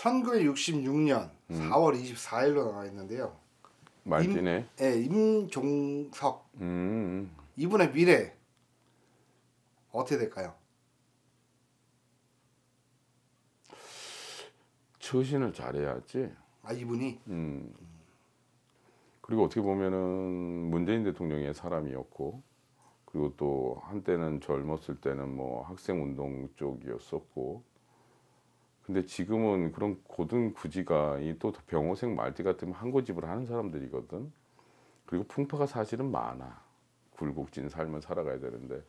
1966년 음. 4월 24일로 나와 있는데요. 말띠네. 임, 예, 임종석. 음, 음. 이분의 미래 어떻게 될까요? 처신을 잘해야지. 아 이분이. 음. 그리고 어떻게 보면은 문재인 대통령의 사람이었고, 그리고 또 한때는 젊었을 때는 뭐 학생 운동 쪽이었었고, 근데 지금은 그런 고등 구지가 또 병호생 말띠 같으면 한 고집을 하는 사람들이거든. 그리고 풍파가 사실은 많아. 굴곡진 삶을 살아가야 되는데.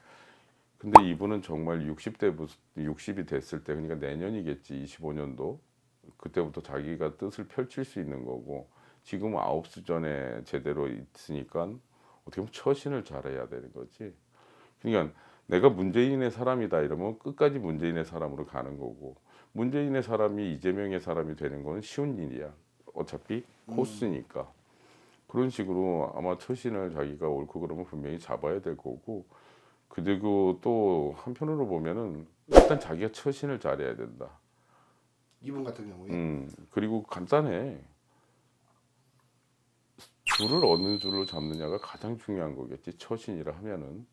근데 이분은 정말 60대 부터 60이 됐을 때 그러니까 내년이겠지 25년도 그때부터 자기가 뜻을 펼칠 수 있는 거고 지금 아홉 수 전에 제대로 있으니까 어떻게 보면 처신을 잘해야 되는 거지. 그러니까 내가 문재인의 사람이다 이러면 끝까지 문재인의 사람으로 가는 거고 문재인의 사람이 이재명의 사람이 되는 건 쉬운 일이야. 어차피 음. 코스니까. 그런 식으로 아마 처신을 자기가 옳고 그러면 분명히 잡아야 될 거고 그리고 또 한편으로 보면은 일단 자기가 처신을 잘해야 된다. 이분 같은 경우에. 음 그리고 간단해. 줄을 어느 줄로 잡느냐가 가장 중요한 거겠지 처신이라 하면은.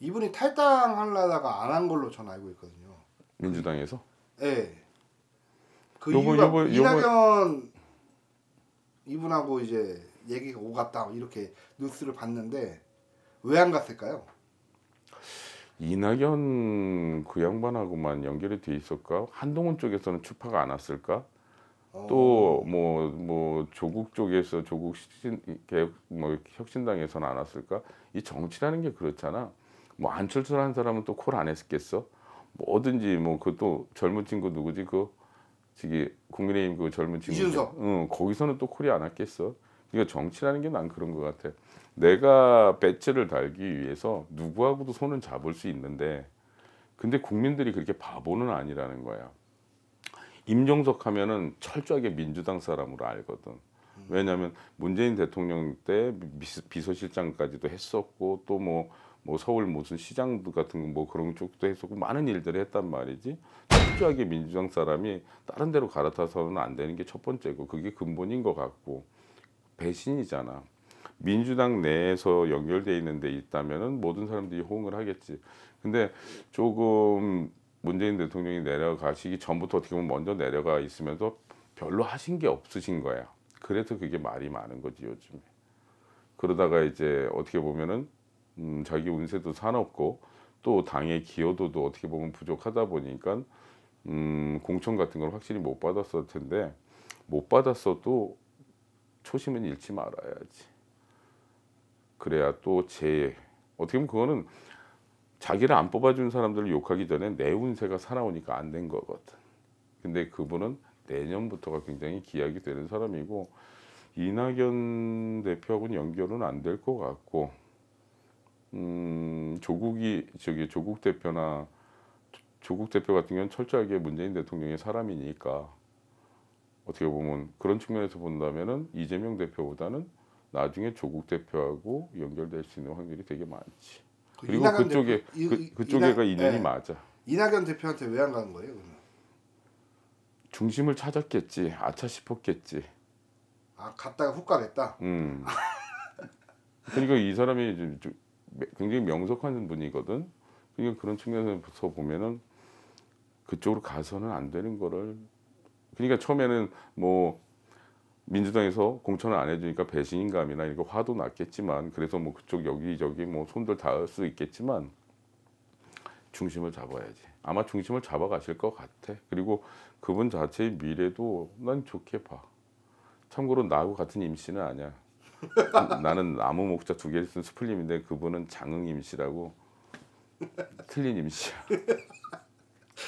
이분이 탈당하려다가 안 한 걸로 전 알고 있거든요. 민주당에서? 네. 그 요거, 이유가 요거, 이낙연 요거... 이분하고 이제 얘기가 오갔다 이렇게 뉴스를 봤는데 왜 안 갔을까요? 이낙연 그 양반하고만 연결이 돼 있을까? 한동훈 쪽에서는 추파가 안 왔을까? 또 뭐뭐 어. 뭐 조국 쪽에서 조국 신 개혁 뭐 혁신당에서는 안 왔을까? 이 정치라는 게 그렇잖아. 뭐 안철수라는 사람은 또 콜 안 했겠어? 뭐든지 뭐 그것도 젊은 친구 누구지 그 저기 국민의힘 그 젊은 친구 이준석 응 거기서는 또 콜이 안 왔겠어 그러니까 정치라는 게 난 그런 것 같아 내가 배치를 달기 위해서 누구하고도 손은 잡을 수 있는데 근데 국민들이 그렇게 바보는 아니라는 거야 임종석 하면은 철저하게 민주당 사람으로 알거든 왜냐하면 문재인 대통령 때 비서실장까지도 했었고 또뭐 뭐 서울 무슨 시장 같은 거뭐 그런 쪽도 했었고 많은 일들을 했단 말이지 철저하게 민주당 사람이 다른 데로 갈아타서는 안 되는 게 첫 번째고 그게 근본인 것 같고 배신이잖아 민주당 내에서 연결돼 있는 데 있다면은 모든 사람들이 호응을 하겠지 근데 조금 문재인 대통령이 내려가시기 전부터 어떻게 보면 먼저 내려가 있으면서 별로 하신 게 없으신 거야 그래서 그게 말이 많은 거지 요즘에 그러다가 이제 어떻게 보면은 음, 자기 운세도 사납고 또 당의 기여도도 어떻게 보면 부족하다 보니까 음, 공천 같은 걸 확실히 못 받았을 텐데 못 받았어도 초심은 잃지 말아야지. 그래야 또제 어떻게 보면 그거는 자기를 안 뽑아준 사람들을 욕하기 전에 내 운세가 살아오니까 안 된 거거든. 근데 그분은 내년부터가 굉장히 기약이 되는 사람이고 이낙연 대표하고는 연결은 안 될 것 같고 음, 조국이 저기 조국 대표나 조국 대표 같은 경우는 철저하게 문재인 대통령의 사람이니까 어떻게 보면 그런 측면에서 본다면은 이재명 대표보다는 나중에 조국 대표하고 연결될 수 있는 확률이 되게 많지. 그 그리고 그쪽에 대표, 이, 그, 쪽에가 이낙, 인연이 네. 맞아. 이낙연 대표한테 왜안간 거예요? 그러면? 중심을 찾았겠지. 아차 싶었겠지. 아 갔다가 훅 가겠다. 음. 그러니까 이 사람이 좀. 제 굉장히 명석한 분이거든. 그러니까 그런 측면에서 보면은 그쪽으로 가서는 안 되는 거를 그러니까 처음에는 뭐 민주당에서 공천을 안 해주니까 배신감이나 이거 화도 났겠지만 그래서 뭐 그쪽 여기 저기 뭐 손들 닿을 수 있겠지만 중심을 잡아야지 아마 중심을 잡아 가실 것 같아 그리고 그분 자체의 미래도 난 좋게 봐 참고로 나하고 같은 임씨는 아니야 음, 나는 나무 목자 두 개를 쓴스플님인데 그분은 장흥임 씨라고 틀린 임 씨야.